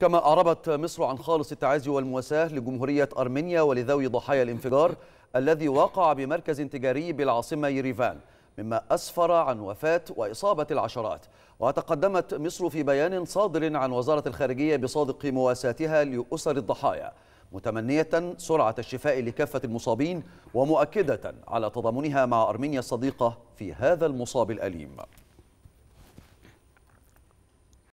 كما أعربت مصر عن خالص التعازي والمواساة لجمهورية أرمينيا ولذوي ضحايا الانفجار الذي وقع بمركز تجاري بالعاصمة يريفان مما أسفر عن وفاة وإصابة العشرات وتقدمت مصر في بيان صادر عن وزارة الخارجية بصادق مواساتها لأسر الضحايا متمنية سرعة الشفاء لكافة المصابين ومؤكدة على تضامنها مع أرمينيا الصديقة في هذا المصاب الأليم